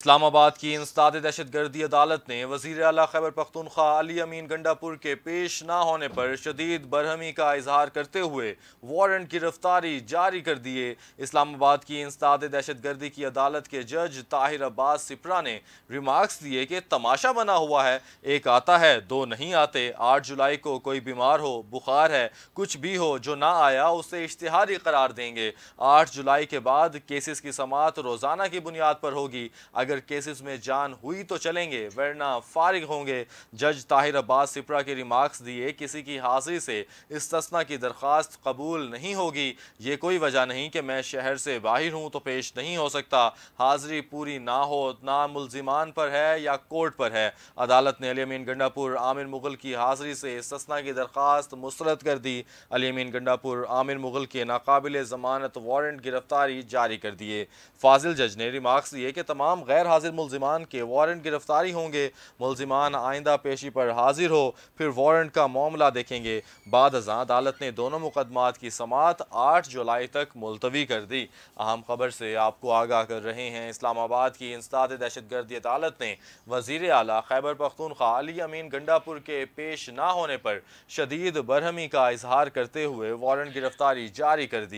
इस्लामाबाद की इंसदाद दहशत गर्दी अदालत ने वजीर अला खैबर पख्तनख्वा अली अमीन गंडापुर के पेश न होने पर शदीद बरहमी का इजहार करते हुए वारंट की रफ्तारी जारी कर दिए इस्लामाबाद की इंसदाद दहशत गर्दी की अदालत के जज ताहिर अब्बास सिपरा ने रिमार्क्स दिए कि तमाशा बना हुआ है एक आता है दो नहीं आते आठ जुलाई को कोई बीमार हो बुखार है कुछ भी हो जो ना आया उसे इश्तहारी करार देंगे आठ जुलाई के बाद केसेस की समात रोज़ाना की बुनियाद पर होगी अगर केसेस में जान हुई तो चलेंगे वरना फारिग होंगे जज ताहिर अब्बास सिप्रा के रिमार्क्स दिए किसी की हाजिरी से तस्ना की दरख्वास्त कबूल नहीं होगी ये कोई वजह नहीं कि मैं शहर से बाहर हूँ तो पेश नहीं हो सकता हाजिरी पूरी ना हो ना मुलजिमान पर है या कोर्ट पर है अदालत ने अलीमीन गंडापुर आमिर मुगल की हाजिरी से तस्ना की दरख्वास्त मुस्रद कर दी अलीमीन गंडापुर आमिर मुगल के नाकबिल ज़मानत वारंट गिरफ्तारी जारी कर दिए फाजिल जज ने रिमार्क्स दिए कि तमाम गैर गैर हाजिर मुलजमान के वारंट गिरफ्तारी होंगे मुलजमान आइंदा पेशी पर हाजिर हो फिर वारंट का मामला देखेंगे बाद हज़ा अदालत ने दोनों मुकदमात की समात आठ जुलाई तक मुलतवी कर दी अहम खबर से आपको आगाह कर रहे हैं इस्लामाबाद की इंसदाद दहशत गर्दी अदालत ने वजीर अला खैबर पख्तूनखा अली अमीन गंडापुर के पेश ना होने पर शदीद बरहमी का इजहार करते हुए वारंट गिरफ्तारी जारी कर दी